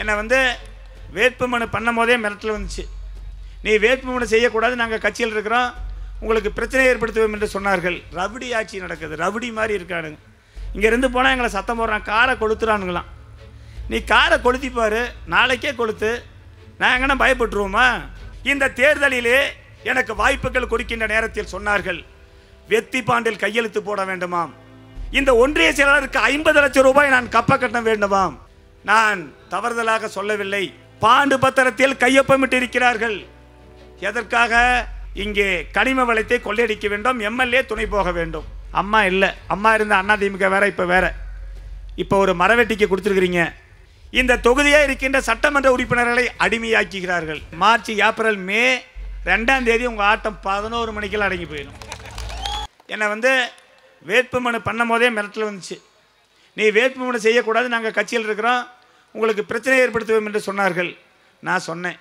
என்னை வந்து மனு பண்ணும் போதே மிரட்டல் வந்துச்சு நீ மனு செய்யக்கூடாது நாங்கள் கட்சியில் இருக்கிறோம் உங்களுக்கு பிரச்சனை ஏற்படுத்துவோம் என்று சொன்னார்கள் ரவுடி ஆட்சி நடக்குது ரவுடி மாதிரி இருக்கானுங்க இங்கேருந்து போனால் எங்களை சத்தம் போடுறான் காரை கொளுத்துறானுங்களாம் நீ காரை கொளுத்திப்பார் நாளைக்கே கொளுத்து நான் எங்கன்னா பயப்பட்டுருவோமா இந்த தேர்தலிலே எனக்கு வாய்ப்புகள் கொடுக்கின்ற நேரத்தில் சொன்னார்கள் வெத்தி பாண்டில் கையெழுத்து போட வேண்டுமாம் இந்த ஒன்றிய செயலாளருக்கு ஐம்பது லட்சம் ரூபாய் நான் கப்ப கட்ட வேண்டுமாம் நான் தவறுதலாக சொல்லவில்லை பாண்டு பத்திரத்தில் கையொப்பமிட்டு இருக்கிறார்கள் எதற்காக இங்கே கனிம வளத்தை கொள்ளையடிக்க வேண்டும் எம்எல்ஏ துணை போக வேண்டும் அம்மா இல்லை அம்மா இருந்த அண்ணா திமுக வேற இப்போ வேற இப்போ ஒரு மரவெட்டிக்கு கொடுத்துருக்குறீங்க இந்த தொகுதியாக இருக்கின்ற சட்டமன்ற உறுப்பினர்களை அடிமையாக்குகிறார்கள் மார்ச் ஏப்ரல் மே ரெண்டாம் தேதி உங்கள் ஆட்டம் பதினோரு மணிக்கெல்லாம் அடங்கி போயிடும் என்னை வந்து வேட்புமனு பண்ணும் போதே மிரட்டல் வந்துச்சு நீ வேட்புமனு செய்யக்கூடாது நாங்கள் கட்சியில் இருக்கிறோம் உங்களுக்கு பிரச்சனை ஏற்படுத்துவோம் என்று சொன்னார்கள் நான் சொன்னேன்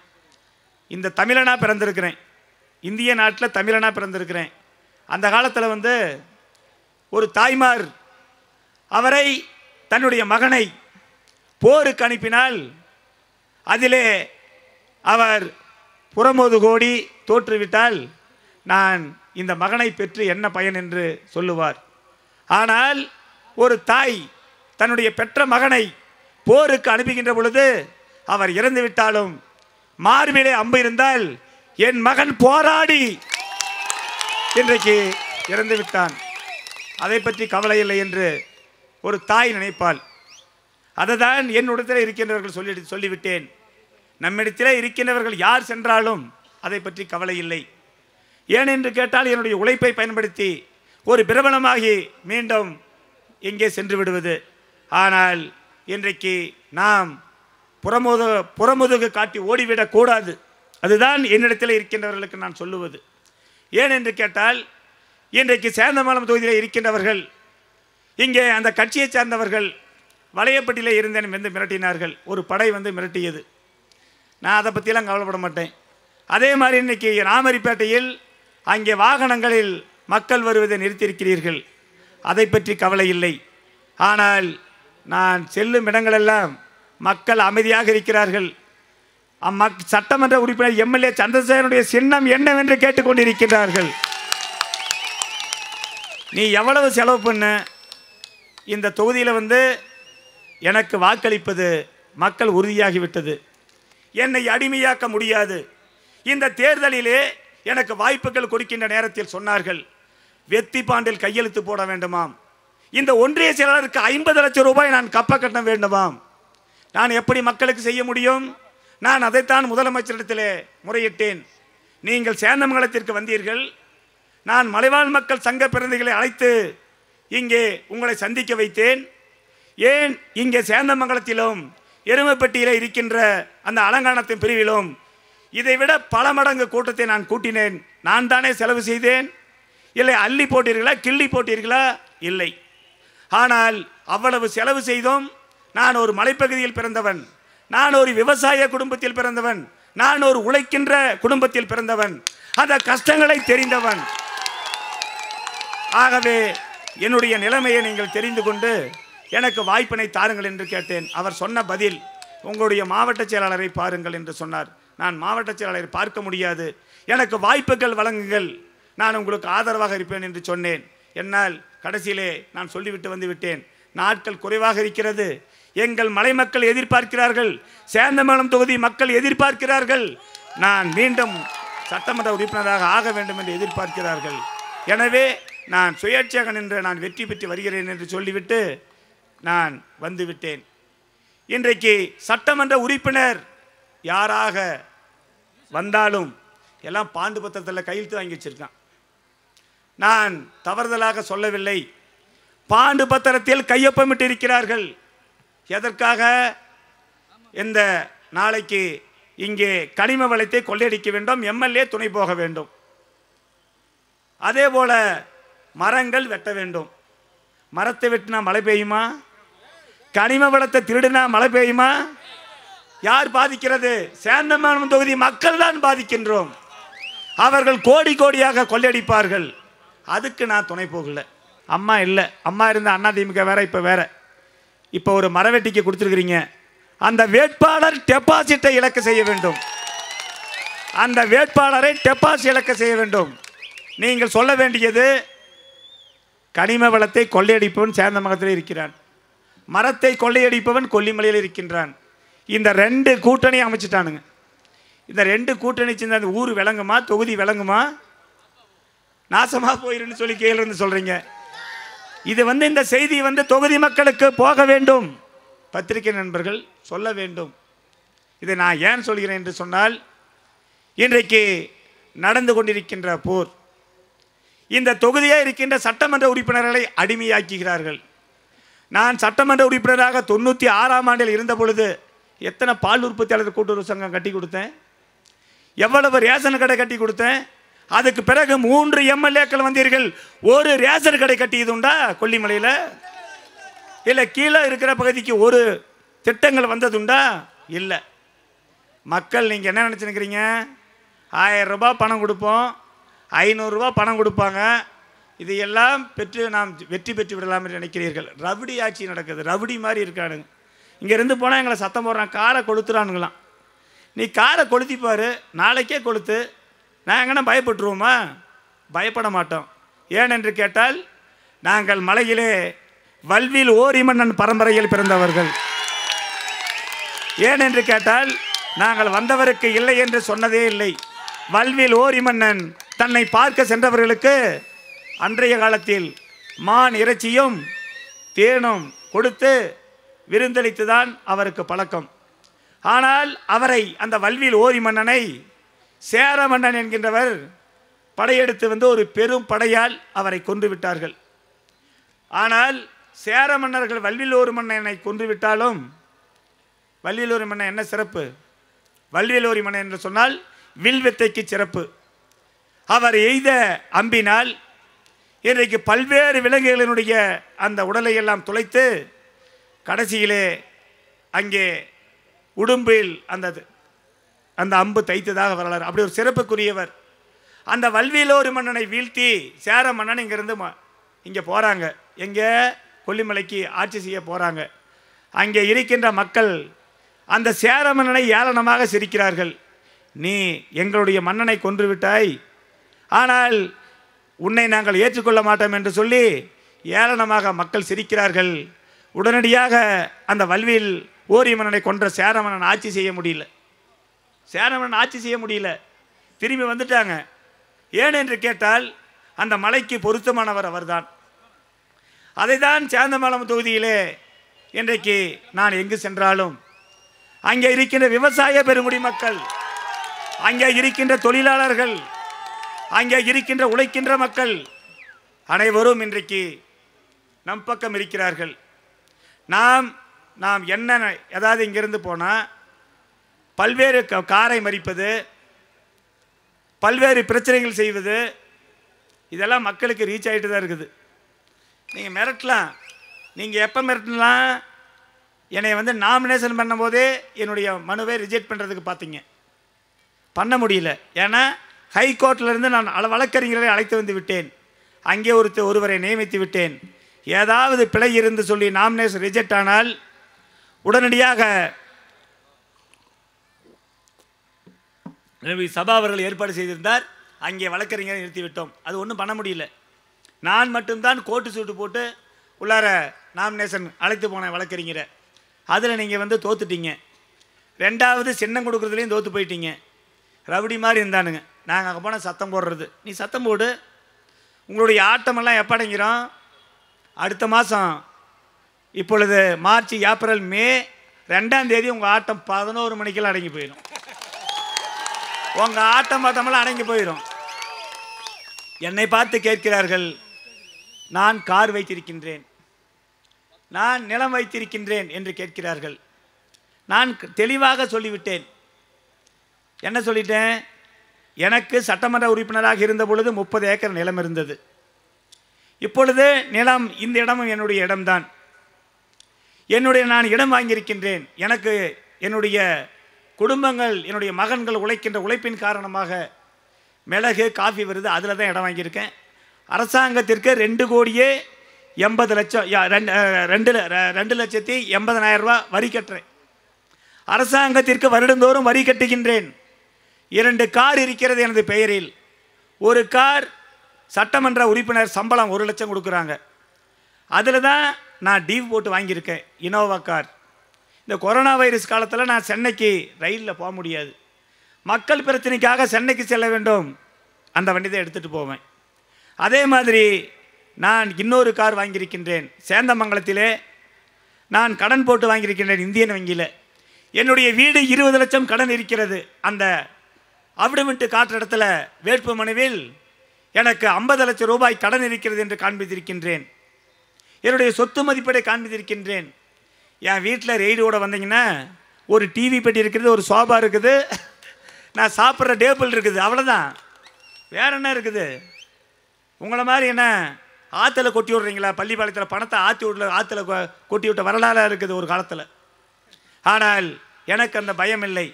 இந்த தமிழனாக பிறந்திருக்கிறேன் இந்திய நாட்டில் தமிழனாக பிறந்திருக்கிறேன் அந்த காலத்தில் வந்து ஒரு தாய்மார் அவரை தன்னுடைய மகனை போருக்கு அனுப்பினால் அதிலே அவர் புறமோது கோடி தோற்றுவிட்டால் நான் இந்த மகனை பெற்று என்ன பயன் என்று சொல்லுவார் ஆனால் ஒரு தாய் தன்னுடைய பெற்ற மகனை போருக்கு அனுப்புகின்ற பொழுது அவர் இறந்து விட்டாலும் மார்பிலே அம்பு இருந்தால் என் மகன் போராடி இன்றைக்கு இறந்து விட்டான் அதை பற்றி கவலை இல்லை என்று ஒரு தாய் நினைப்பாள் அதை தான் என்னிடத்தில் இருக்கின்றவர்கள் சொல்லி சொல்லிவிட்டேன் நம்மிடத்தில் இருக்கின்றவர்கள் யார் சென்றாலும் அதை பற்றி கவலை இல்லை ஏன் என்று கேட்டால் என்னுடைய உழைப்பை பயன்படுத்தி ஒரு பிரபலமாகி மீண்டும் எங்கே சென்று விடுவது ஆனால் இன்றைக்கு நாம் புறமுத புறமுதுகு காட்டி ஓடிவிடக்கூடாது அதுதான் என்னிடத்தில் இருக்கின்றவர்களுக்கு நான் சொல்லுவது ஏன் என்று கேட்டால் இன்றைக்கு சேந்தமலம் தொகுதியில் இருக்கின்றவர்கள் இங்கே அந்த கட்சியை சார்ந்தவர்கள் வளையப்பட்டியில் இருந்தேன் வந்து மிரட்டினார்கள் ஒரு படை வந்து மிரட்டியது நான் அதை பற்றிலாம் கவலைப்பட மாட்டேன் அதே மாதிரி இன்றைக்கி ராமரிப்பேட்டையில் அங்கே வாகனங்களில் மக்கள் வருவதை நிறுத்தியிருக்கிறீர்கள் அதை பற்றி கவலை இல்லை ஆனால் நான் செல்லும் இடங்களெல்லாம் மக்கள் அமைதியாக இருக்கிறார்கள் அம்மக் சட்டமன்ற உறுப்பினர் எம்எல்ஏ சந்திரசேகரனுடைய சின்னம் என்னவென்று கேட்டுக்கொண்டிருக்கிறார்கள் நீ எவ்வளவு செலவு பண்ண இந்த தொகுதியில் வந்து எனக்கு வாக்களிப்பது மக்கள் உறுதியாகிவிட்டது என்னை அடிமையாக்க முடியாது இந்த தேர்தலிலே எனக்கு வாய்ப்புகள் கொடுக்கின்ற நேரத்தில் சொன்னார்கள் வெத்தி பாண்டில் கையெழுத்து போட வேண்டுமாம் இந்த ஒன்றிய செயலாளருக்கு ஐம்பது லட்சம் ரூபாய் நான் கப்ப கட்டணம் வேண்டுமாம் நான் எப்படி மக்களுக்கு செய்ய முடியும் நான் அதைத்தான் முதலமைச்சரிடத்திலே முறையிட்டேன் நீங்கள் சேந்தமங்கலத்திற்கு வந்தீர்கள் நான் மலைவாழ் மக்கள் சங்க பிரதிகளை அழைத்து இங்கே உங்களை சந்திக்க வைத்தேன் ஏன் இங்கே சேந்தமங்கலத்திலும் எருமைப்பட்டியில் இருக்கின்ற அந்த அலங்கானத்தின் பிரிவிலும் இதைவிட பல மடங்கு கூட்டத்தை நான் கூட்டினேன் நான் தானே செலவு செய்தேன் இல்லை அள்ளி போட்டீர்களா கிள்ளி போட்டீர்களா இல்லை ஆனால் அவ்வளவு செலவு செய்தோம் நான் ஒரு மலைப்பகுதியில் பிறந்தவன் நான் ஒரு விவசாய குடும்பத்தில் பிறந்தவன் நான் ஒரு உழைக்கின்ற குடும்பத்தில் பிறந்தவன் அந்த கஷ்டங்களை தெரிந்தவன் ஆகவே என்னுடைய நிலைமையை நீங்கள் தெரிந்து கொண்டு எனக்கு வாய்ப்பினை தாருங்கள் என்று கேட்டேன் அவர் சொன்ன பதில் உங்களுடைய மாவட்ட செயலாளரை பாருங்கள் என்று சொன்னார் நான் மாவட்ட செயலாளரை பார்க்க முடியாது எனக்கு வாய்ப்புகள் வழங்குங்கள் நான் உங்களுக்கு ஆதரவாக இருப்பேன் என்று சொன்னேன் என்னால் கடைசியிலே நான் சொல்லிவிட்டு வந்து விட்டேன் நாட்கள் குறைவாக இருக்கிறது எங்கள் மலை மக்கள் எதிர்பார்க்கிறார்கள் சேந்தமேளம் தொகுதி மக்கள் எதிர்பார்க்கிறார்கள் நான் மீண்டும் சட்டமன்ற உறுப்பினராக ஆக வேண்டும் என்று எதிர்பார்க்கிறார்கள் எனவே நான் சுயேட்சையாக நின்று நான் வெற்றி பெற்று வருகிறேன் என்று சொல்லிவிட்டு நான் வந்துவிட்டேன் இன்றைக்கு சட்டமன்ற உறுப்பினர் யாராக வந்தாலும் எல்லாம் பாண்டு பத்திரத்தில் கையெழுத்து வாங்கி வச்சுருக்கான் நான் தவறுதலாக சொல்லவில்லை பாண்டு பத்திரத்தில் கையொப்பமிட்டு இருக்கிறார்கள் எதற்காக இந்த நாளைக்கு இங்கே கனிம வளத்தை கொள்ளையடிக்க வேண்டும் எம்எல்ஏ துணை போக வேண்டும் அதே போல மரங்கள் வெட்ட வேண்டும் மரத்தை வெட்டினா மழை பெய்யுமா கனிம வளத்தை திருடினா மழை பெய்யுமா யார் பாதிக்கிறது சேந்தமான தொகுதி மக்கள் தான் பாதிக்கின்றோம் அவர்கள் கோடி கோடியாக கொள்ளையடிப்பார்கள் அதுக்கு நான் துணை போகல அம்மா இல்லை அம்மா இருந்த அண்ணா திமுக வேற இப்போ வேற இப்போ ஒரு மரவெட்டிக்கு கொடுத்துருக்குறீங்க அந்த வேட்பாளர் டெபாசிட்டை இலக்கு செய்ய வேண்டும் அந்த வேட்பாளரை டெபாசிட் இலக்க செய்ய வேண்டும் நீங்கள் சொல்ல வேண்டியது கனிம வளத்தை கொள்ளையடிப்பவன் சேர்ந்த மகத்தில் இருக்கிறான் மரத்தை கொள்ளையடிப்பவன் கொல்லிமலையில் இருக்கின்றான் இந்த ரெண்டு கூட்டணி அமைச்சிட்டானுங்க இந்த ரெண்டு கூட்டணி சேர்ந்த ஊர் விளங்குமா தொகுதி விளங்குமா நாசமாக போயிருன்னு சொல்லி கீழேருந்து சொல்கிறீங்க இது வந்து இந்த செய்தி வந்து தொகுதி மக்களுக்கு போக வேண்டும் பத்திரிகை நண்பர்கள் சொல்ல வேண்டும் இதை நான் ஏன் சொல்கிறேன் என்று சொன்னால் இன்றைக்கு நடந்து கொண்டிருக்கின்ற போர் இந்த தொகுதியாக இருக்கின்ற சட்டமன்ற உறுப்பினர்களை அடிமையாக்குகிறார்கள் நான் சட்டமன்ற உறுப்பினராக தொண்ணூற்றி ஆறாம் ஆண்டில் இருந்த பொழுது எத்தனை பால் உற்பத்தியாளர் கூட்டுறவு சங்கம் கட்டி கொடுத்தேன் எவ்வளவு ரேஷன் கடை கட்டி கொடுத்தேன் அதுக்கு பிறகு மூன்று எம்எல்ஏக்கள் வந்தீர்கள் ஒரு ரேசர் கடை கட்டியது உண்டா கொல்லிமலையில் இல்லை கீழே இருக்கிற பகுதிக்கு ஒரு திட்டங்கள் வந்ததுண்டா இல்லை மக்கள் நீங்கள் என்ன நினச்சிருக்கிறீங்க ரூபா பணம் கொடுப்போம் ஐநூறுரூவா பணம் கொடுப்பாங்க இதையெல்லாம் பெற்று நாம் வெற்றி பெற்று விடலாம் என்று நினைக்கிறீர்கள் ரவுடி ஆட்சி நடக்குது ரவுடி மாதிரி இருக்கானுங்க இங்கேருந்து போனால் எங்களை சத்தம் போடுறான் காரை கொளுத்துறானுங்களாம் நீ காரை கொளுத்திப்பார் நாளைக்கே கொளுத்து நாங்கள் பயப்பட்டுருவோமா பயப்பட மாட்டோம் ஏனென்று கேட்டால் நாங்கள் மலையிலே வல்வில் ஓரிமன்னன் பரம்பரையில் பிறந்தவர்கள் ஏனென்று கேட்டால் நாங்கள் வந்தவருக்கு இல்லை என்று சொன்னதே இல்லை வல்வில் ஓரிமன்னன் தன்னை பார்க்க சென்றவர்களுக்கு அன்றைய காலத்தில் மான் இறைச்சியும் தேனும் கொடுத்து விருந்தளித்துதான் அவருக்கு பழக்கம் ஆனால் அவரை அந்த வல்வில் ஓரி மன்னனை சேரமன்னன் என்கின்றவர் படையெடுத்து வந்து ஒரு பெரும் படையால் அவரை கொன்றுவிட்டார்கள் ஆனால் சேர மன்னர்கள் வல்விலோர் மன்னனை கொன்றுவிட்டாலும் விட்டாலும் வல்லியலூர் மன்னன் என்ன சிறப்பு வல்லியலூரி மன்னன் என்று சொன்னால் வில்வித்தைக்கு சிறப்பு அவர் எய்த அம்பினால் இன்றைக்கு பல்வேறு விலங்குகளினுடைய அந்த உடலை எல்லாம் துளைத்து கடைசியிலே அங்கே உடும்பில் அந்த அந்த அம்பு தைத்ததாக வரலாறு அப்படி ஒரு சிறப்புக்குரியவர் அந்த ஒரு மன்னனை வீழ்த்தி சேர மன்னன் இங்கேருந்து இங்கே போகிறாங்க எங்கே கொல்லிமலைக்கு ஆட்சி செய்ய போகிறாங்க அங்கே இருக்கின்ற மக்கள் அந்த சேர மன்னனை ஏளனமாக சிரிக்கிறார்கள் நீ எங்களுடைய மன்னனை கொன்று விட்டாய் ஆனால் உன்னை நாங்கள் ஏற்றுக்கொள்ள மாட்டோம் என்று சொல்லி ஏளனமாக மக்கள் சிரிக்கிறார்கள் உடனடியாக அந்த வல்வியில் ஓரி மன்னனை கொன்ற சேர மன்னன் ஆட்சி செய்ய முடியல சேரவன் ஆட்சி செய்ய முடியல திரும்பி வந்துட்டாங்க ஏன் என்று கேட்டால் அந்த மலைக்கு பொருத்தமானவர் அவர்தான் அதை தான் சேந்தமலம் தொகுதியிலே இன்றைக்கு நான் எங்கு சென்றாலும் அங்கே இருக்கின்ற விவசாய பெருமுடி மக்கள் அங்கே இருக்கின்ற தொழிலாளர்கள் அங்கே இருக்கின்ற உழைக்கின்ற மக்கள் அனைவரும் இன்றைக்கு நம் பக்கம் இருக்கிறார்கள் நாம் நாம் என்ன ஏதாவது இங்கிருந்து போனால் பல்வேறு காரை மறிப்பது பல்வேறு பிரச்சனைகள் செய்வது இதெல்லாம் மக்களுக்கு ரீச் ஆகிட்டு தான் இருக்குது நீங்கள் மிரட்டலாம் நீங்கள் எப்போ மிரட்டலாம் என்னை வந்து நாமினேஷன் பண்ணும்போதே என்னுடைய மனுவை ரிஜெக்ட் பண்ணுறதுக்கு பார்த்தீங்க பண்ண முடியல ஏன்னா ஹைகோர்ட்டிலிருந்து நான் அள வழக்கறிஞரை அழைத்து வந்து விட்டேன் அங்கே ஒருத்தர் ஒருவரை நியமித்து விட்டேன் ஏதாவது பிழை இருந்து சொல்லி நாமினேஷன் ரிஜெக்ட் ஆனால் உடனடியாக எனவே சபா அவர்கள் ஏற்பாடு செய்திருந்தார் அங்கே வழக்கறிஞரை நிறுத்திவிட்டோம் அது ஒன்றும் பண்ண முடியல நான் மட்டும்தான் கோட்டு சூட்டு போட்டு உள்ளார நாமினேஷன் அழைத்து போன வழக்கறிஞரை அதில் நீங்கள் வந்து தோத்துட்டீங்க ரெண்டாவது சின்னம் கொடுக்குறதுலேயும் தோற்று போயிட்டீங்க ரவுடி மாதிரி இருந்தானுங்க நாங்கள் அங்கே போனால் சத்தம் போடுறது நீ சத்தம் போடு உங்களுடைய ஆட்டமெல்லாம் எப்போ அடைஞ்சிரும் அடுத்த மாதம் இப்பொழுது மார்ச் ஏப்ரல் மே ரெண்டாம் தேதி உங்கள் ஆட்டம் பதினோரு மணிக்கெல்லாம் அடங்கி போயிடும் உங்கள் ஆட்டம் பாத்தமெல்லாம் அடங்கி போயிடும் என்னை பார்த்து கேட்கிறார்கள் நான் கார் வைத்திருக்கின்றேன் நான் நிலம் வைத்திருக்கின்றேன் என்று கேட்கிறார்கள் நான் தெளிவாக சொல்லிவிட்டேன் என்ன சொல்லிட்டேன் எனக்கு சட்டமன்ற உறுப்பினராக இருந்த பொழுது முப்பது ஏக்கர் நிலம் இருந்தது இப்பொழுது நிலம் இந்த இடமும் என்னுடைய இடம்தான் என்னுடைய நான் இடம் வாங்கியிருக்கின்றேன் எனக்கு என்னுடைய குடும்பங்கள் என்னுடைய மகன்கள் உழைக்கின்ற உழைப்பின் காரணமாக மிளகு காஃபி வருது அதில் தான் இடம் வாங்கியிருக்கேன் அரசாங்கத்திற்கு ரெண்டு கோடியே எண்பது லட்சம் ரெண்டு ரெண்டு ரெண்டு லட்சத்தி ரூபா வரி கட்டுறேன் அரசாங்கத்திற்கு வருடந்தோறும் வரி கட்டுகின்றேன் இரண்டு கார் இருக்கிறது எனது பெயரில் ஒரு கார் சட்டமன்ற உறுப்பினர் சம்பளம் ஒரு லட்சம் கொடுக்குறாங்க அதில் தான் நான் டீவ் போட்டு வாங்கியிருக்கேன் இனோவா கார் இந்த கொரோனா வைரஸ் காலத்தில் நான் சென்னைக்கு ரயிலில் போக முடியாது மக்கள் பிரச்சனைக்காக சென்னைக்கு செல்ல வேண்டும் அந்த வண்டி தான் எடுத்துகிட்டு போவேன் அதே மாதிரி நான் இன்னொரு கார் வாங்கியிருக்கின்றேன் சேந்தமங்கலத்திலே நான் கடன் போட்டு வாங்கியிருக்கின்றேன் இந்தியன் வங்கியில் என்னுடைய வீடு இருபது லட்சம் கடன் இருக்கிறது அந்த அப்டமெண்ட்டு காட்டுற இடத்துல வேட்பு மனுவில் எனக்கு ஐம்பது லட்சம் ரூபாய் கடன் இருக்கிறது என்று காண்பித்திருக்கின்றேன் என்னுடைய சொத்து மதிப்பீடை காண்பித்திருக்கின்றேன் என் வீட்டில் ரெய்டோட வந்தீங்கன்னா ஒரு டிவி பெட்டி இருக்குது ஒரு சோபா இருக்குது நான் சாப்பிட்ற டேபிள் இருக்குது அவ்வளோதான் வேற என்ன இருக்குது உங்களை மாதிரி என்ன ஆற்றுல கொட்டி விட்றீங்களா பள்ளிப்பாளையத்தில் பணத்தை ஆற்றி விடல ஆற்றுல கொட்டி விட்ட வரலாறாக இருக்குது ஒரு காலத்தில் ஆனால் எனக்கு அந்த பயம் இல்லை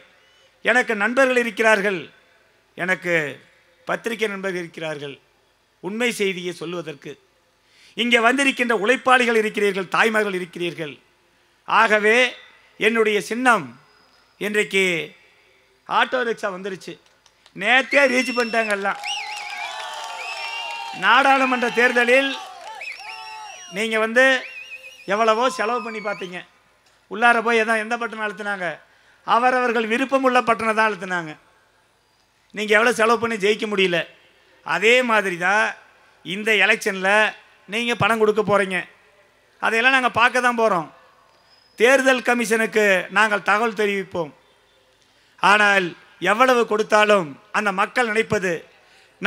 எனக்கு நண்பர்கள் இருக்கிறார்கள் எனக்கு பத்திரிகை நண்பர்கள் இருக்கிறார்கள் உண்மை செய்தியை சொல்லுவதற்கு இங்கே வந்திருக்கின்ற உழைப்பாளிகள் இருக்கிறீர்கள் தாய்மார்கள் இருக்கிறீர்கள் ஆகவே என்னுடைய சின்னம் இன்றைக்கு ஆட்டோ ரிக்ஷா வந்துருச்சு நேற்றே ரீச் பண்ணிட்டாங்க எல்லாம் நாடாளுமன்ற தேர்தலில் நீங்கள் வந்து எவ்வளவோ செலவு பண்ணி பார்த்தீங்க உள்ளார போய் எதோ எந்த பட்டணம் அழுத்தினாங்க அவரவர்கள் விருப்பம் உள்ள பட்டணம் தான் அழுத்தினாங்க நீங்கள் எவ்வளோ செலவு பண்ணி ஜெயிக்க முடியல அதே மாதிரி தான் இந்த எலெக்ஷனில் நீங்கள் பணம் கொடுக்க போகிறீங்க அதையெல்லாம் நாங்கள் பார்க்க தான் போகிறோம் தேர்தல் கமிஷனுக்கு நாங்கள் தகவல் தெரிவிப்போம் ஆனால் எவ்வளவு கொடுத்தாலும் அந்த மக்கள் நினைப்பது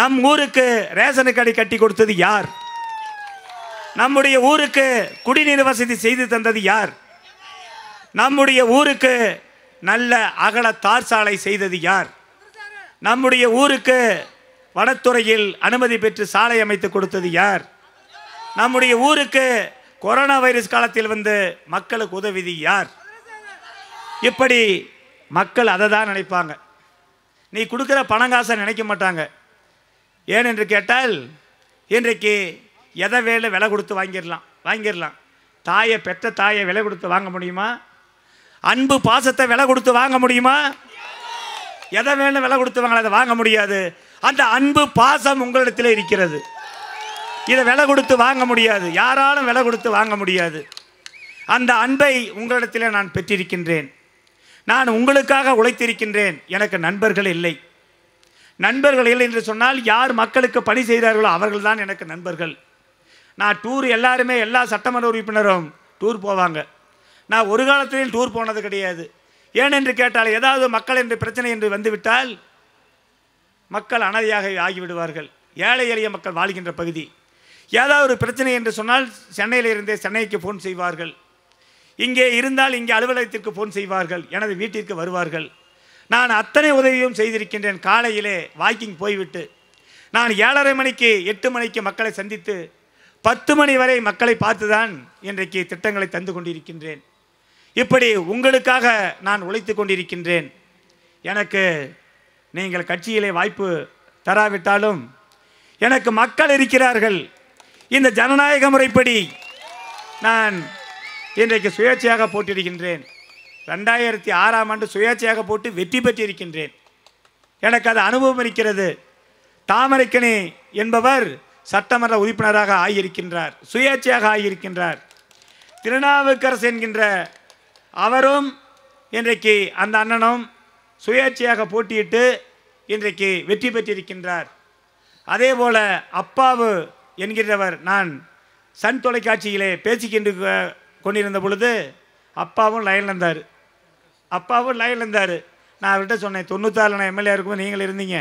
நம் ஊருக்கு ரேஷனு கடை கட்டி கொடுத்தது யார் நம்முடைய ஊருக்கு குடிநீர் வசதி செய்து தந்தது யார் நம்முடைய ஊருக்கு நல்ல அகல தார் சாலை செய்தது யார் நம்முடைய ஊருக்கு வனத்துறையில் அனுமதி பெற்று சாலை அமைத்து கொடுத்தது யார் நம்முடைய ஊருக்கு கொரோனா வைரஸ் காலத்தில் வந்து மக்களுக்கு உதவிது யார் இப்படி மக்கள் அதை தான் நினைப்பாங்க நீ கொடுக்குற பணங்காசை நினைக்க மாட்டாங்க ஏன் என்று கேட்டால் இன்றைக்கு எதை வேலை விலை கொடுத்து வாங்கிடலாம் வாங்கிடலாம் தாயை பெற்ற தாயை விலை கொடுத்து வாங்க முடியுமா அன்பு பாசத்தை விலை கொடுத்து வாங்க முடியுமா எதை வேணும் விலை கொடுத்து வாங்கலாம் அதை வாங்க முடியாது அந்த அன்பு பாசம் உங்களிடத்தில் இருக்கிறது இதை விலை கொடுத்து வாங்க முடியாது யாராலும் விலை கொடுத்து வாங்க முடியாது அந்த அன்பை உங்களிடத்தில் நான் பெற்றிருக்கின்றேன் நான் உங்களுக்காக உழைத்திருக்கின்றேன் எனக்கு நண்பர்கள் இல்லை நண்பர்கள் இல்லை என்று சொன்னால் யார் மக்களுக்கு பணி செய்கிறார்களோ அவர்கள் தான் எனக்கு நண்பர்கள் நான் டூர் எல்லாருமே எல்லா சட்டமன்ற உறுப்பினரும் டூர் போவாங்க நான் ஒரு காலத்திலையும் டூர் போனது கிடையாது ஏனென்று கேட்டால் ஏதாவது மக்கள் என்று பிரச்சனை என்று வந்துவிட்டால் மக்கள் அனாதையாக ஆகிவிடுவார்கள் ஏழை எளிய மக்கள் வாழ்கின்ற பகுதி ஏதாவது ஒரு பிரச்சனை என்று சொன்னால் சென்னையில் இருந்தே சென்னைக்கு ஃபோன் செய்வார்கள் இங்கே இருந்தால் இங்கே அலுவலகத்திற்கு ஃபோன் செய்வார்கள் எனது வீட்டிற்கு வருவார்கள் நான் அத்தனை உதவியும் செய்திருக்கின்றேன் காலையிலே வாக்கிங் போய்விட்டு நான் ஏழரை மணிக்கு எட்டு மணிக்கு மக்களை சந்தித்து பத்து மணி வரை மக்களை பார்த்து தான் இன்றைக்கு திட்டங்களை தந்து கொண்டிருக்கின்றேன் இப்படி உங்களுக்காக நான் உழைத்து கொண்டிருக்கின்றேன் எனக்கு நீங்கள் கட்சியிலே வாய்ப்பு தராவிட்டாலும் எனக்கு மக்கள் இருக்கிறார்கள் இந்த ஜனநாயக முறைப்படி நான் இன்றைக்கு சுயேட்சையாக போட்டிருக்கின்றேன் ரெண்டாயிரத்தி ஆறாம் ஆண்டு சுயேட்சையாக போட்டு வெற்றி பெற்றிருக்கின்றேன் எனக்கு அது அனுபவம் இருக்கிறது தாமரைக்கணி என்பவர் சட்டமன்ற உறுப்பினராக ஆகியிருக்கின்றார் சுயேட்சையாக ஆகியிருக்கின்றார் திருநாவுக்கரசு என்கின்ற அவரும் இன்றைக்கு அந்த அண்ணனும் சுயேட்சையாக போட்டியிட்டு இன்றைக்கு வெற்றி பெற்றிருக்கின்றார் அதே போல் அப்பாவு என்கிறவர் நான் சன் தொலைக்காட்சியிலே பேசிக்கிட்டு கொண்டிருந்த பொழுது அப்பாவும் லயனில் இருந்தார் அப்பாவும் லயனில் இருந்தார் நான் அவர்கிட்ட சொன்னேன் தொண்ணூத்தாறு நான் எம்எல்ஏ இருக்கும் நீங்கள் இருந்தீங்க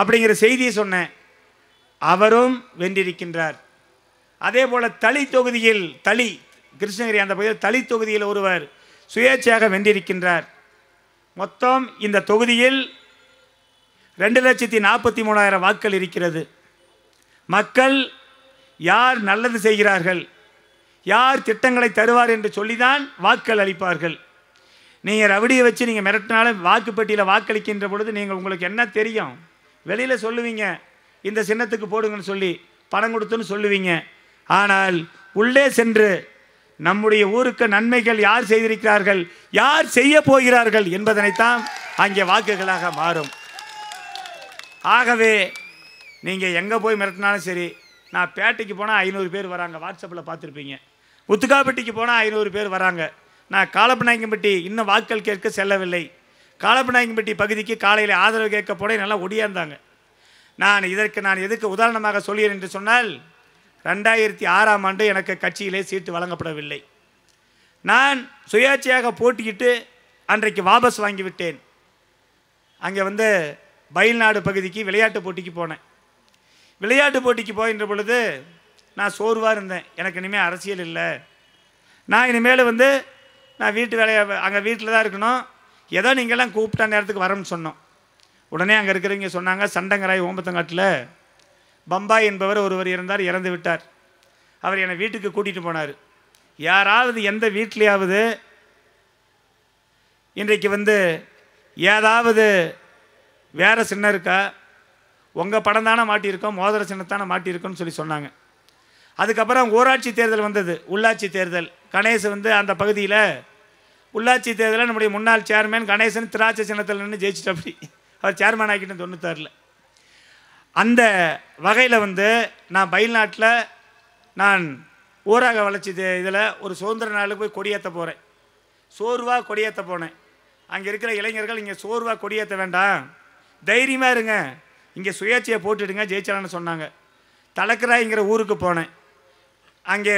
அப்படிங்கிற செய்தியை சொன்னேன் அவரும் வென்றிருக்கின்றார் அதே போல் தளி தொகுதியில் தளி கிருஷ்ணகிரி அந்த பகுதியில் தளி தொகுதியில் ஒருவர் சுயேட்சையாக வென்றிருக்கின்றார் மொத்தம் இந்த தொகுதியில் ரெண்டு லட்சத்தி நாற்பத்தி மூணாயிரம் வாக்கள் இருக்கிறது மக்கள் யார் நல்லது செய்கிறார்கள் யார் திட்டங்களை தருவார் என்று சொல்லிதான் வாக்கள் அளிப்பார்கள் நீங்கள் ரவுடியை வச்சு நீங்கள் மிரட்டினாலும் வாக்குப்பட்டியில் வாக்களிக்கின்ற பொழுது நீங்கள் உங்களுக்கு என்ன தெரியும் வெளியில் சொல்லுவீங்க இந்த சின்னத்துக்கு போடுங்கன்னு சொல்லி பணம் கொடுத்துன்னு சொல்லுவீங்க ஆனால் உள்ளே சென்று நம்முடைய ஊருக்கு நன்மைகள் யார் செய்திருக்கிறார்கள் யார் செய்ய போகிறார்கள் என்பதனைத்தான் அங்கே வாக்குகளாக மாறும் ஆகவே நீங்கள் எங்கே போய் மிரட்டினாலும் சரி நான் பேட்டைக்கு போனால் ஐநூறு பேர் வராங்க வாட்ஸ்அப்பில் பார்த்துருப்பீங்க உத்துக்காப்பட்டிக்கு போனால் ஐநூறு பேர் வராங்க நான் காலப்பநாயக்கம்பட்டி இன்னும் வாக்கள் கேட்க செல்லவில்லை காலப்பநாயக்கம்பட்டி பகுதிக்கு காலையில் ஆதரவு கேட்க போட நல்லா ஒடியாந்தாங்க நான் இதற்கு நான் எதுக்கு உதாரணமாக சொல்கிறேன் என்று சொன்னால் ரெண்டாயிரத்தி ஆறாம் ஆண்டு எனக்கு கட்சியிலே சீட்டு வழங்கப்படவில்லை நான் சுயாட்சியாக போட்டிக்கிட்டு அன்றைக்கு வாபஸ் வாங்கிவிட்டேன் அங்கே வந்து பயில்நாடு பகுதிக்கு விளையாட்டு போட்டிக்கு போனேன் விளையாட்டு போட்டிக்கு போகின்ற பொழுது நான் சோர்வாக இருந்தேன் எனக்கு இனிமேல் அரசியல் இல்லை நான் இனிமேல் வந்து நான் வீட்டு வேலையை அங்கே வீட்டில் தான் இருக்கணும் ஏதோ நீங்கள்லாம் கூப்பிட்ட நேரத்துக்கு வரேன்னு சொன்னோம் உடனே அங்கே இருக்கிறவங்க சொன்னாங்க சண்டங்கராய் ஓம்பத்தங்காட்டில் பம்பாய் என்பவர் ஒருவர் இருந்தார் இறந்து விட்டார் அவர் என்னை வீட்டுக்கு கூட்டிகிட்டு போனார் யாராவது எந்த வீட்லேயாவது இன்றைக்கு வந்து ஏதாவது வேறு சின்ன இருக்கா உங்கள் படம் தானே மாட்டியிருக்கோம் மோதிர சின்னத்தானே மாட்டியிருக்கோம்னு சொல்லி சொன்னாங்க அதுக்கப்புறம் ஊராட்சி தேர்தல் வந்தது உள்ளாட்சி தேர்தல் கணேஷ் வந்து அந்த பகுதியில் உள்ளாட்சி தேர்தலில் நம்முடைய முன்னாள் சேர்மேன் கணேசன் திராட்சை சின்னத்தில் நின்று ஜெயிச்சிட்டப்படி அவர் சேர்மேன் ஆகிட்டேன் தொண்ணூத்தாறில் அந்த வகையில் வந்து நான் பயில்நாட்டில் நான் ஊராக வளர்ச்சி இதில் ஒரு சுதந்திர நாளுக்கு போய் கொடியேற்ற போகிறேன் சோர்வாக கொடியேற்ற போனேன் அங்கே இருக்கிற இளைஞர்கள் இங்கே சோர்வாக கொடியேற்ற வேண்டாம் தைரியமாக இருங்க இங்கே சுயேட்சையை போட்டுடுங்க ஜெயிச்சலான்னு சொன்னாங்க தலக்கராய்ங்கிற ஊருக்கு போனேன் அங்கே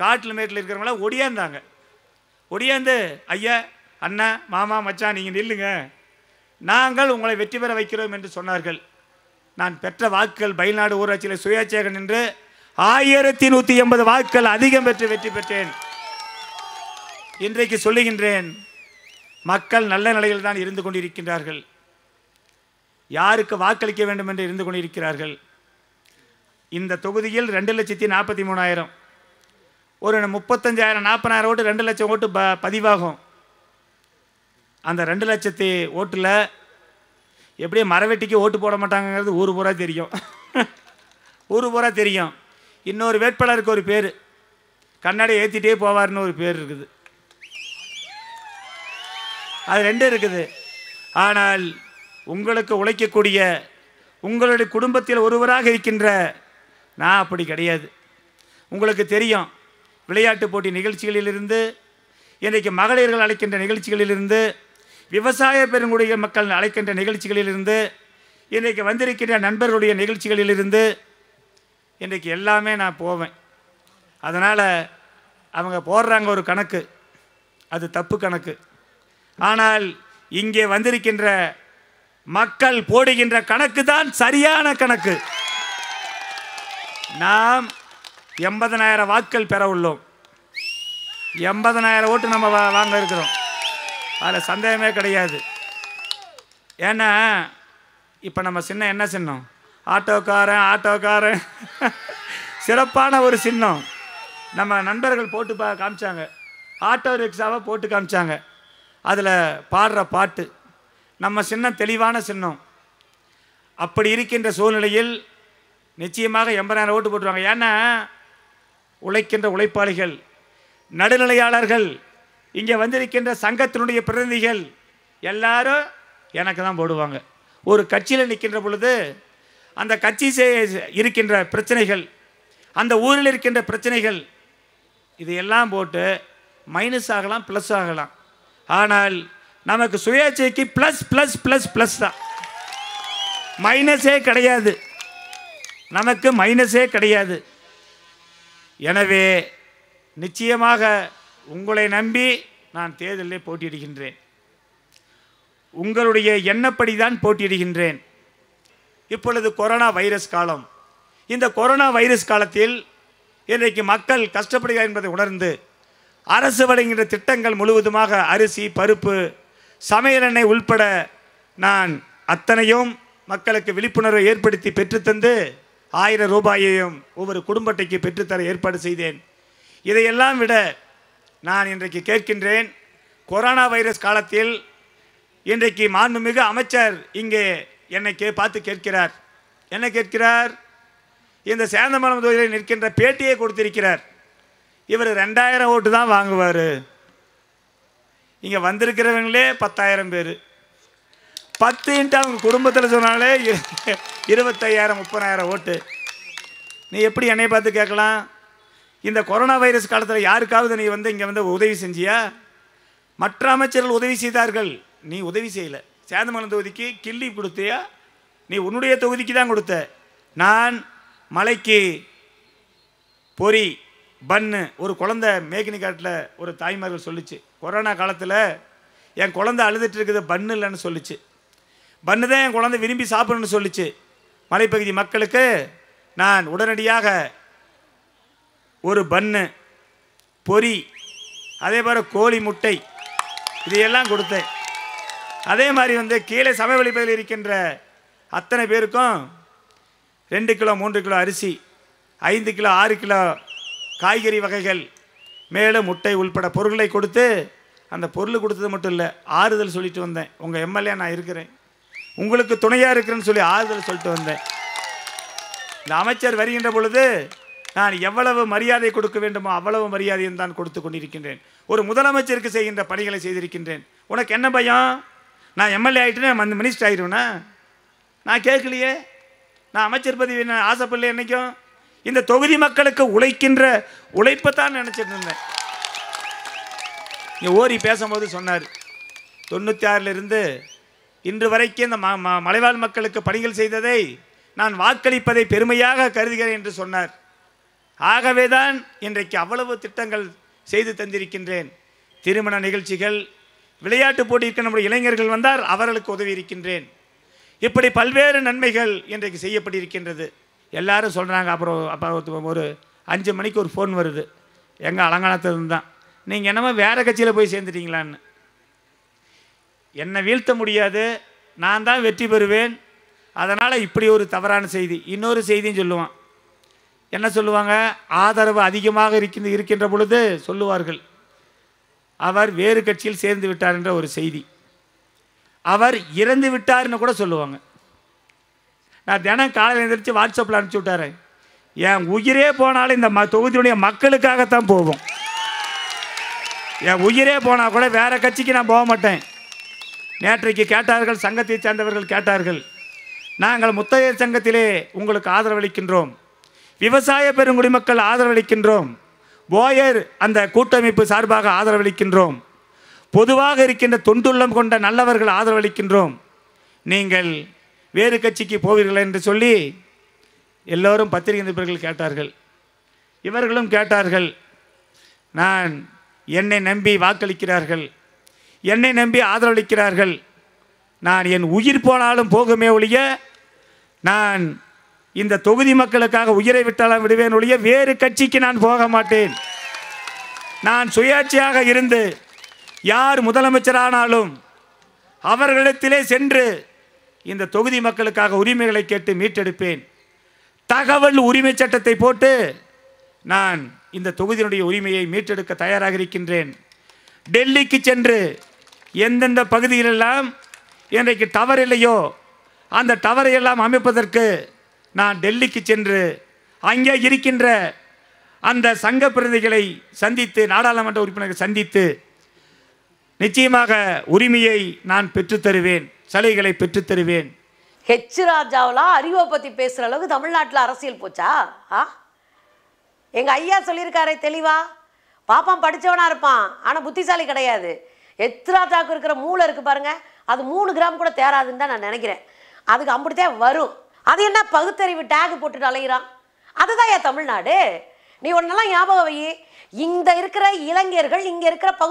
காட்டில் மேட்டில் இருக்கிறவங்களாம் ஒடியாந்தாங்க ஒடியாந்து ஐயா அண்ணா மாமா மச்சான் நீங்கள் நில்லுங்க நாங்கள் உங்களை வெற்றி பெற வைக்கிறோம் என்று சொன்னார்கள் நான் பெற்ற வாக்குகள் பயில்நாடு ஊராட்சியில் சுயாட்சியாக நின்று ஆயிரத்தி நூற்றி எண்பது வாக்குகள் அதிகம் பெற்று வெற்றி பெற்றேன் இன்றைக்கு சொல்லுகின்றேன் மக்கள் நல்ல நிலையில் தான் இருந்து கொண்டிருக்கின்றார்கள் யாருக்கு வாக்களிக்க வேண்டும் என்று இருந்து கொண்டிருக்கிறார்கள் இந்த தொகுதியில் ரெண்டு லட்சத்தி நாற்பத்தி மூணாயிரம் ஒரு முப்பத்தஞ்சாயிரம் நாற்பதாயிரம் ஓட்டு ரெண்டு லட்சம் ஓட்டு ப பதிவாகும் அந்த ரெண்டு லட்சத்தி ஓட்டில் எப்படியே மரவெட்டிக்கு ஓட்டு போட மாட்டாங்கிறது ஊர் பூரா தெரியும் ஊர் பூரா தெரியும் இன்னொரு வேட்பாளருக்கு ஒரு பேர் கண்ணாடி ஏற்றிட்டே போவார்னு ஒரு பேர் இருக்குது அது ரெண்டும் இருக்குது ஆனால் உங்களுக்கு உழைக்கக்கூடிய உங்களுடைய குடும்பத்தில் ஒருவராக இருக்கின்ற நான் அப்படி கிடையாது உங்களுக்கு தெரியும் விளையாட்டு போட்டி நிகழ்ச்சிகளிலிருந்து இன்றைக்கு மகளிர்கள் அழைக்கின்ற நிகழ்ச்சிகளிலிருந்து விவசாய பெருங்குடிய மக்கள் அழைக்கின்ற நிகழ்ச்சிகளிலிருந்து இன்றைக்கு வந்திருக்கின்ற நண்பர்களுடைய நிகழ்ச்சிகளிலிருந்து இன்றைக்கு எல்லாமே நான் போவேன் அதனால் அவங்க போடுறாங்க ஒரு கணக்கு அது தப்பு கணக்கு ஆனால் இங்கே வந்திருக்கின்ற மக்கள் போடுகின்ற கணக்கு தான் சரியான கணக்கு நாம் எண்பதனாயிரம் வாக்கள் பெற உள்ளோம் எண்பதனாயிரம் ஓட்டு நம்ம வாங்க இருக்கிறோம் அதில் சந்தேகமே கிடையாது ஏன்னா இப்போ நம்ம சின்னம் என்ன சின்னம் ஆட்டோக்காரன் ஆட்டோக்காரன் சிறப்பான ஒரு சின்னம் நம்ம நண்பர்கள் போட்டு பா காமிச்சாங்க ஆட்டோ ரிக்ஷாவை போட்டு காமிச்சாங்க அதில் பாடுற பாட்டு நம்ம சின்னம் தெளிவான சின்னம் அப்படி இருக்கின்ற சூழ்நிலையில் நிச்சயமாக எண்பதாயிரம் ஓட்டு போட்டுருவாங்க ஏன்னா உழைக்கின்ற உழைப்பாளிகள் நடுநிலையாளர்கள் இங்கே வந்திருக்கின்ற சங்கத்தினுடைய பிரதிநிதிகள் எல்லாரும் எனக்கு தான் போடுவாங்க ஒரு கட்சியில் நிற்கின்ற பொழுது அந்த கட்சி இருக்கின்ற பிரச்சனைகள் அந்த ஊரில் இருக்கின்ற பிரச்சனைகள் இதையெல்லாம் போட்டு மைனஸ் ஆகலாம் ப்ளஸ் ஆகலாம் ஆனால் நமக்கு சுயேட்சைக்கு ப்ளஸ் ப்ளஸ் ப்ளஸ் ப்ளஸ் தான் மைனஸே கிடையாது நமக்கு மைனஸே கிடையாது எனவே நிச்சயமாக உங்களை நம்பி நான் தேர்தலில் போட்டியிடுகின்றேன் உங்களுடைய எண்ணப்படி தான் போட்டியிடுகின்றேன் இப்பொழுது கொரோனா வைரஸ் காலம் இந்த கொரோனா வைரஸ் காலத்தில் இன்றைக்கு மக்கள் கஷ்டப்படுகிறார் என்பதை உணர்ந்து அரசு வழங்குகின்ற திட்டங்கள் முழுவதுமாக அரிசி பருப்பு சமையல் எண்ணெய் உள்பட நான் அத்தனையும் மக்களுக்கு விழிப்புணர்வை ஏற்படுத்தி பெற்றுத்தந்து ஆயிரம் ரூபாயையும் ஒவ்வொரு குடும்பத்தைக்கு பெற்றுத்தர ஏற்பாடு செய்தேன் இதையெல்லாம் விட நான் இன்றைக்கு கேட்கின்றேன் கொரோனா வைரஸ் காலத்தில் இன்றைக்கு மாண்புமிகு அமைச்சர் இங்கே என்னை கே பார்த்து கேட்கிறார் என்ன கேட்கிறார் இந்த சேந்தமலம் தொகுதியில் நிற்கின்ற பேட்டியை கொடுத்திருக்கிறார் இவர் ரெண்டாயிரம் ஓட்டு தான் வாங்குவார் இங்கே வந்திருக்கிறவங்களே பத்தாயிரம் பேர் பத்துன்ட்டு அவங்க குடும்பத்தில் சொன்னாலே இருபத்தையாயிரம் முப்பதாயிரம் ஓட்டு நீ எப்படி என்னை பார்த்து கேட்கலாம் இந்த கொரோனா வைரஸ் காலத்தில் யாருக்காவது நீ வந்து இங்கே வந்து உதவி செஞ்சியா மற்ற அமைச்சர்கள் உதவி செய்தார்கள் நீ உதவி செய்யலை சேதமங்கலம் தொகுதிக்கு கிள்ளி கொடுத்தியா நீ உன்னுடைய தொகுதிக்கு தான் கொடுத்த நான் மலைக்கு பொறி பன்னு ஒரு குழந்தை மேக்கினி காட்டில் ஒரு தாய்மார்கள் சொல்லிச்சு கொரோனா காலத்தில் என் குழந்தை அழுதுட்டு இருக்குது பண்ணு இல்லைன்னு சொல்லிச்சு பண்ணு தான் என் குழந்தை விரும்பி சாப்பிடணும்னு சொல்லிச்சு மலைப்பகுதி மக்களுக்கு நான் உடனடியாக ஒரு பன்னு பொறி அதே மாதிரி கோழி முட்டை இதையெல்லாம் கொடுத்தேன் அதே மாதிரி வந்து கீழே சமவெளிப்பதில் இருக்கின்ற அத்தனை பேருக்கும் ரெண்டு கிலோ மூன்று கிலோ அரிசி ஐந்து கிலோ ஆறு கிலோ காய்கறி வகைகள் மேலும் முட்டை உள்பட பொருள்களை கொடுத்து அந்த பொருள் கொடுத்தது மட்டும் இல்லை ஆறுதல் சொல்லிட்டு வந்தேன் உங்கள் எம்எல்ஏ நான் இருக்கிறேன் உங்களுக்கு துணையாக இருக்கிறேன்னு சொல்லி ஆறுதல் சொல்லிட்டு வந்தேன் இந்த அமைச்சர் வருகின்ற பொழுது நான் எவ்வளவு மரியாதை கொடுக்க வேண்டுமோ அவ்வளவு மரியாதையும் தான் கொடுத்து கொண்டிருக்கின்றேன் ஒரு முதலமைச்சருக்கு செய்கின்ற பணிகளை செய்திருக்கின்றேன் உனக்கு என்ன பயம் நான் எம்எல்ஏ ஆகிட்டேனே மினிஸ்டர் ஆகிடுவேண்ணா நான் கேட்கலையே நான் அமைச்சர் பதவி ஆசைப்படல என்றைக்கும் இந்த தொகுதி மக்களுக்கு உழைக்கின்ற உழைப்பை தான் நினச்சிட்டு இருந்தேன் இங்கே ஓரி பேசும்போது சொன்னார் தொண்ணூற்றி ஆறிலிருந்து இன்று வரைக்கும் இந்த மலைவாழ் மக்களுக்கு பணிகள் செய்ததை நான் வாக்களிப்பதை பெருமையாக கருதுகிறேன் என்று சொன்னார் ஆகவே தான் இன்றைக்கு அவ்வளவு திட்டங்கள் செய்து தந்திருக்கின்றேன் திருமண நிகழ்ச்சிகள் விளையாட்டு போட்டிக்கு நம்முடைய இளைஞர்கள் வந்தார் அவர்களுக்கு உதவி இருக்கின்றேன் இப்படி பல்வேறு நன்மைகள் இன்றைக்கு செய்யப்பட்டிருக்கின்றது எல்லோரும் சொல்கிறாங்க அப்புறம் அப்புறம் ஒரு அஞ்சு மணிக்கு ஒரு ஃபோன் வருது எங்கள் அலங்கானத்துலேருந்து தான் நீங்கள் என்னமோ வேறு கட்சியில் போய் சேர்ந்துட்டீங்களான்னு என்னை வீழ்த்த முடியாது நான் தான் வெற்றி பெறுவேன் அதனால் இப்படி ஒரு தவறான செய்தி இன்னொரு செய்தியும் சொல்லுவான் என்ன சொல்லுவாங்க ஆதரவு அதிகமாக இருக்கின்ற இருக்கின்ற பொழுது சொல்லுவார்கள் அவர் வேறு கட்சியில் சேர்ந்து விட்டார் என்ற ஒரு செய்தி அவர் இறந்து விட்டார்னு கூட சொல்லுவாங்க நான் தினம் காலையில் எழுந்திரிச்சு வாட்ஸ்அப்பில் அனுப்பிச்சி விட்டாரு என் உயிரே போனாலும் இந்த ம தொகுதியுடைய மக்களுக்காகத்தான் போகும் என் உயிரே போனால் கூட வேறு கட்சிக்கு நான் போக மாட்டேன் நேற்றைக்கு கேட்டார்கள் சங்கத்தை சேர்ந்தவர்கள் கேட்டார்கள் நாங்கள் முத்தையர் சங்கத்திலே உங்களுக்கு ஆதரவளிக்கின்றோம் விவசாய பெருங்குடிமக்கள் ஆதரவளிக்கின்றோம் போயர் அந்த கூட்டமைப்பு சார்பாக ஆதரவளிக்கின்றோம் பொதுவாக இருக்கின்ற தொண்டுள்ளம் கொண்ட நல்லவர்கள் ஆதரவளிக்கின்றோம் நீங்கள் வேறு கட்சிக்கு போவீர்கள் என்று சொல்லி எல்லோரும் பத்திரிகை நிபுணர்கள் கேட்டார்கள் இவர்களும் கேட்டார்கள் நான் என்னை நம்பி வாக்களிக்கிறார்கள் என்னை நம்பி ஆதரவளிக்கிறார்கள் நான் என் உயிர் போனாலும் போகுமே ஒழிய நான் இந்த தொகுதி மக்களுக்காக உயிரை விட்டாலும் விடுவேன் ஒழிய வேறு கட்சிக்கு நான் போக மாட்டேன் நான் சுயாட்சியாக இருந்து யார் முதலமைச்சரானாலும் அவர்களிடத்திலே சென்று இந்த தொகுதி மக்களுக்காக உரிமைகளை கேட்டு மீட்டெடுப்பேன் தகவல் உரிமை சட்டத்தை போட்டு நான் இந்த தொகுதியினுடைய உரிமையை மீட்டெடுக்க தயாராக இருக்கின்றேன் டெல்லிக்கு சென்று எந்தெந்த பகுதியிலெல்லாம் இன்றைக்கு டவர் இல்லையோ அந்த டவரை எல்லாம் அமைப்பதற்கு நான் டெல்லிக்கு சென்று அங்கே இருக்கின்ற அந்த சங்க பிரதிகளை சந்தித்து நாடாளுமன்ற உறுப்பினர்கள் சந்தித்து நிச்சயமாக உரிமையை நான் பெற்றுத்தருவேன் சலுகைகளை பெற்றுத்தருவேன் ஹெச் ராஜாவெலாம் அறிவை பற்றி பேசுகிற அளவுக்கு தமிழ்நாட்டில் அரசியல் போச்சா ஆ எங்கள் ஐயா சொல்லியிருக்காரே தெளிவா பாப்பான் படித்தவனாக இருப்பான் ஆனால் புத்திசாலி கிடையாது ஹெச் ராஜாவுக்கு இருக்கிற மூளை இருக்குது பாருங்கள் அது மூணு கிராம் கூட தேராதுன்னு தான் நான் நினைக்கிறேன் அதுக்கு அப்படித்தான் வரும் அது என்ன பகுத்தறிவு டேக் போட்டு அலைகிறான் அதுதான் என் தமிழ்நாடு நீ ஒன்றெல்லாம் ஞாபகம் வை இந்த இருக்கிற இளைஞர்கள் இங்கே இருக்கிற பகு